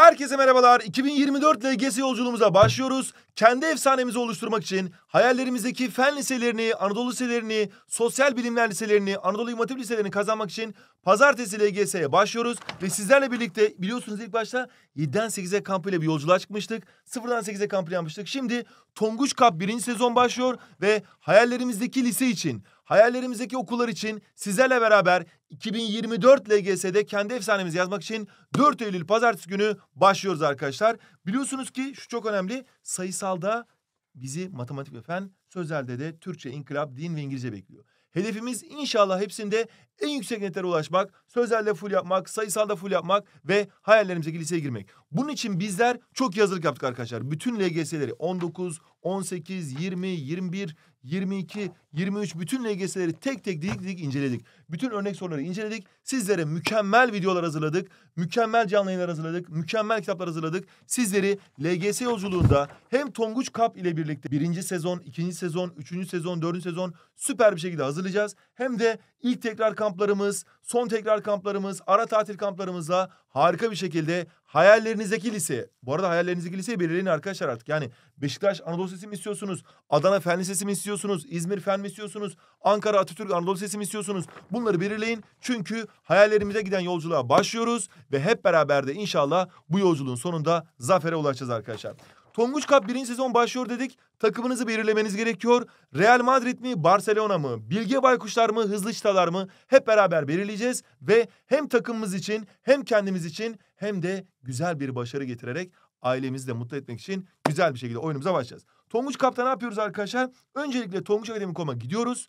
Herkese merhabalar. 2024 LGS yolculuğumuza başlıyoruz. Kendi efsanemizi oluşturmak için hayallerimizdeki fen liselerini, Anadolu liselerini, sosyal bilimler liselerini, Anadolu İmatif liselerini kazanmak için pazartesi LGS'ye başlıyoruz. Ve sizlerle birlikte biliyorsunuz ilk başta 7'den 8'e kampıyla bir yolculuğa çıkmıştık. 0'dan 8'e kampı yapmıştık. Şimdi Tonguç Cup birinci sezon başlıyor ve hayallerimizdeki lise için Hayallerimizdeki okullar için sizlerle beraber 2024 LGS'de kendi efsanemizi yazmak için 4 Eylül pazartesi günü başlıyoruz arkadaşlar. Biliyorsunuz ki şu çok önemli sayısalda bizi matematik ve fen, sözelde de Türkçe, inkılap, din ve İngilizce bekliyor. Hedefimiz inşallah hepsinde en yüksek netlere ulaşmak, sözelde full yapmak, sayısalda full yapmak ve hayallerimizdeki liseye girmek. Bunun için bizler çok hazırlık yaptık arkadaşlar. Bütün LGS'leri 19, 18, 20, 21 22, 23 bütün LGS'leri tek tek dik dik inceledik. Bütün örnek soruları inceledik. Sizlere mükemmel videolar hazırladık. Mükemmel canlı yayınlar hazırladık. Mükemmel kitaplar hazırladık. Sizleri LGS yolculuğunda hem Tonguç Cup ile birlikte birinci sezon, ikinci sezon, üçüncü sezon, dördüncü sezon süper bir şekilde hazırlayacağız hem de ilk tekrar kamplarımız, son tekrar kamplarımız, ara tatil kamplarımızla harika bir şekilde hayallerinizdeki lise. Bu arada hayallerinizdeki liseyi belirleyin arkadaşlar artık. Yani Beşiktaş Anadolu Sesi mi istiyorsunuz? Adana Fen Lisesi mi istiyorsunuz? İzmir Fen mi istiyorsunuz? Ankara Atatürk Anadolu Sesi mi istiyorsunuz? Bunları belirleyin. Çünkü hayallerimize giden yolculuğa başlıyoruz ve hep beraber de inşallah bu yolculuğun sonunda zafere ulaşacağız arkadaşlar. Tonguç Cup birinci sezon başlıyor dedik. Takımınızı belirlemeniz gerekiyor. Real Madrid mi, Barcelona mı, Bilge Baykuşlar mı, Hızlı Çıtalar mı? Hep beraber belirleyeceğiz ve hem takımımız için, hem kendimiz için hem de güzel bir başarı getirerek ailemizi de mutlu etmek için güzel bir şekilde oyunumuza başlayacağız. Tonguç Kap'tan ne yapıyoruz arkadaşlar? Öncelikle Tonguç Akademi Kom'a gidiyoruz.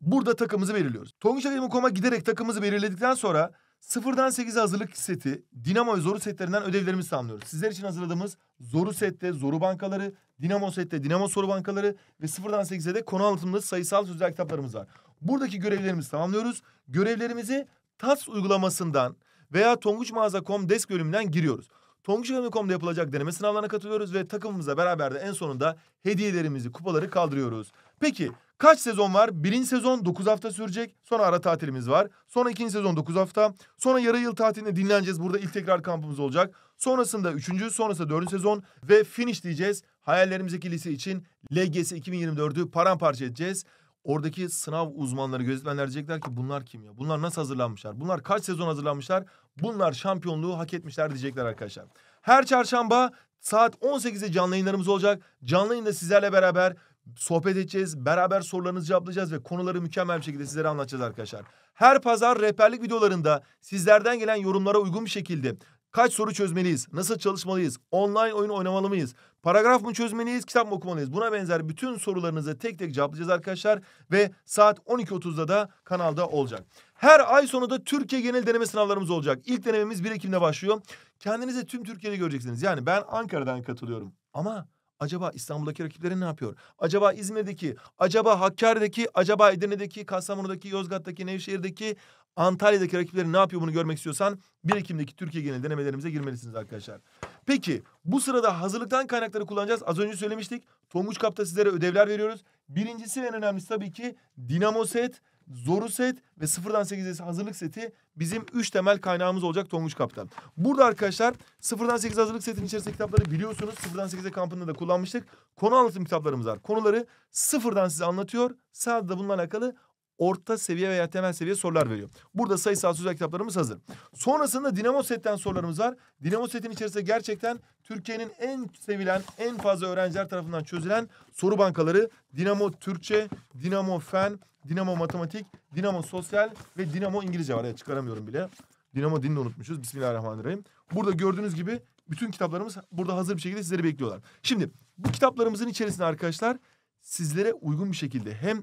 Burada takımımızı belirliyoruz. Tonguç Akademi Kom'a giderek takımımızı belirledikten sonra Sıfırdan sekize hazırlık seti, Dinamo ve Zoru setlerinden ödevlerimizi tamamlıyoruz. Sizler için hazırladığımız Zoru sette Zoru bankaları, Dinamo sette Dinamo soru bankaları ve sıfırdan sekize de konu anlatımlı sayısal sözler kitaplarımız var. Buradaki görevlerimizi tamamlıyoruz. Görevlerimizi TAS uygulamasından veya tonguçmağaza.com desk bölümünden giriyoruz. Tonguçmağaza.com'da yapılacak deneme sınavlarına katılıyoruz ve takımımıza beraber de en sonunda hediyelerimizi, kupaları kaldırıyoruz. Peki Kaç sezon var? Birinci sezon 9 hafta sürecek. Sonra ara tatilimiz var. Sonra ikinci sezon 9 hafta. Sonra yarı yıl tatilinde dinleneceğiz. Burada ilk tekrar kampımız olacak. Sonrasında üçüncü, sonrasında dördüncü sezon ve finish diyeceğiz. Hayallerimizdeki lise için LGS 2024'ü paramparça edeceğiz. Oradaki sınav uzmanları, gözetmenler diyecekler ki bunlar kim ya? Bunlar nasıl hazırlanmışlar? Bunlar kaç sezon hazırlanmışlar? Bunlar şampiyonluğu hak etmişler diyecekler arkadaşlar. Her çarşamba saat 18'de canlı yayınlarımız olacak. Canlı yayında sizlerle beraber sohbet edeceğiz, beraber sorularınızı cevaplayacağız ve konuları mükemmel bir şekilde sizlere anlatacağız arkadaşlar. Her pazar rehberlik videolarında sizlerden gelen yorumlara uygun bir şekilde kaç soru çözmeliyiz, nasıl çalışmalıyız, online oyun oynamalı mıyız, paragraf mı çözmeliyiz, kitap mı okumalıyız? Buna benzer bütün sorularınızı tek tek cevaplayacağız arkadaşlar ve saat 12.30'da da kanalda olacak. Her ay sonunda Türkiye genel deneme sınavlarımız olacak. İlk denememiz 1 Ekim'de başlıyor. Kendinizi tüm Türkiye'de göreceksiniz. Yani ben Ankara'dan katılıyorum ama Acaba İstanbul'daki rakipleri ne yapıyor? Acaba İzmir'deki, acaba Hakkari'deki, acaba Edirne'deki, Kastamonu'daki, Yozgat'taki, Nevşehir'deki, Antalya'daki rakipleri ne yapıyor bunu görmek istiyorsan 1 Ekim'deki Türkiye genel denemelerimize girmelisiniz arkadaşlar. Peki bu sırada hazırlıktan kaynakları kullanacağız. Az önce söylemiştik. Tonguç Kap'ta sizlere ödevler veriyoruz. Birincisi ve en önemlisi tabii ki Dinamo Set zoru set ve sıfırdan 8'e hazırlık seti bizim üç temel kaynağımız olacak Tonguç Kaptan. Burada arkadaşlar sıfırdan 8 hazırlık setin içerisinde kitapları biliyorsunuz. Sıfırdan 8'e kampında da kullanmıştık. Konu anlatım kitaplarımız var. Konuları sıfırdan size anlatıyor. Sadece da bununla alakalı orta seviye veya temel seviye sorular veriyor. Burada sayısal sözel kitaplarımız hazır. Sonrasında Dinamo setten sorularımız var. Dinamo setin içerisinde gerçekten Türkiye'nin en sevilen, en fazla öğrenciler tarafından çözülen soru bankaları Dinamo Türkçe, Dinamo Fen, Dinamo matematik, Dinamo sosyal ve Dinamo İngilizce var. ya çıkaramıyorum bile. Dinamo dinle unutmuşuz. Bismillahirrahmanirrahim. Burada gördüğünüz gibi bütün kitaplarımız burada hazır bir şekilde sizleri bekliyorlar. Şimdi bu kitaplarımızın içerisinde arkadaşlar sizlere uygun bir şekilde hem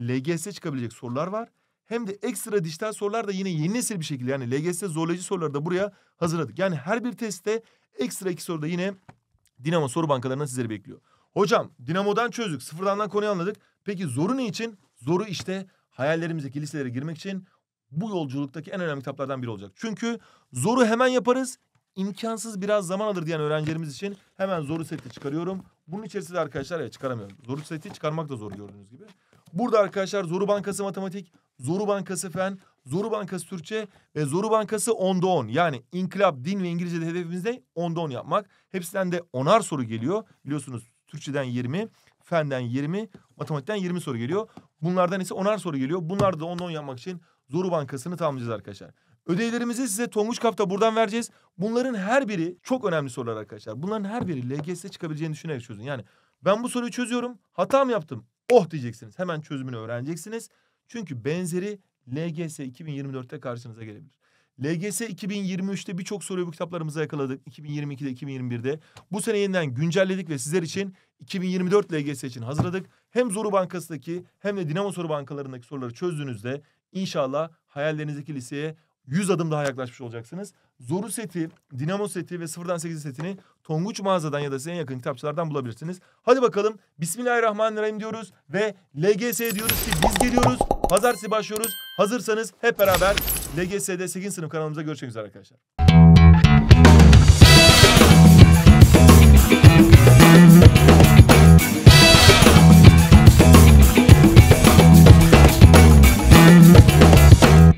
LGS çıkabilecek sorular var hem de ekstra dijital sorular da yine yeni nesil bir şekilde yani LGS zorlayıcı soruları da buraya hazırladık. Yani her bir testte ekstra iki soruda yine Dinamo soru bankalarına sizleri bekliyor. Hocam Dinamo'dan çözdük. Sıfırdan konuyu anladık. Peki zoru ne için? zoru işte hayallerimizdeki liselere girmek için bu yolculuktaki en önemli kitaplardan biri olacak. Çünkü zoru hemen yaparız. İmkansız biraz zaman alır diyen öğrencilerimiz için hemen zoru seti çıkarıyorum. Bunun içerisinde arkadaşlar ya çıkaramıyorum. Zoru seti çıkarmak da zor gördüğünüz gibi. Burada arkadaşlar Zoru Bankası Matematik, Zoru Bankası Fen, Zoru Bankası Türkçe ve Zoru Bankası onda on. Yani inkılap, din ve İngilizce'de hedefimiz ne? Onda on yapmak. Hepsinden de onar soru geliyor. Biliyorsunuz Türkçeden 20, fenden 20, matematikten 20 soru geliyor. Bunlardan ise onar soru geliyor. Bunlar da ondan yapmak için Zoru Bankası'nı tamamlayacağız arkadaşlar. Ödevlerimizi size Tonguç Kap'ta buradan vereceğiz. Bunların her biri çok önemli sorular arkadaşlar. Bunların her biri LGS'e çıkabileceğini düşünerek çözün. Yani ben bu soruyu çözüyorum. Hata mı yaptım? Oh diyeceksiniz. Hemen çözümünü öğreneceksiniz. Çünkü benzeri LGS 2024'te karşınıza gelebilir. LGS 2023'te birçok soruyu bu kitaplarımıza yakaladık. 2022'de, 2021'de. Bu sene yeniden güncelledik ve sizler için 2024 LGS için hazırladık. Hem Zoru Bankası'ndaki hem de Dinamo Soru Bankalarındaki soruları çözdüğünüzde inşallah hayallerinizdeki liseye 100 adım daha yaklaşmış olacaksınız. Zoru seti, Dinamo seti ve sıfırdan 8 setini Tonguç mağazadan ya da size en yakın kitapçılardan bulabilirsiniz. Hadi bakalım Bismillahirrahmanirrahim diyoruz ve LGS diyoruz ki biz geliyoruz. Pazartesi başlıyoruz. Hazırsanız hep beraber LGS'de 8. sınıf kanalımıza görüşmek üzere arkadaşlar.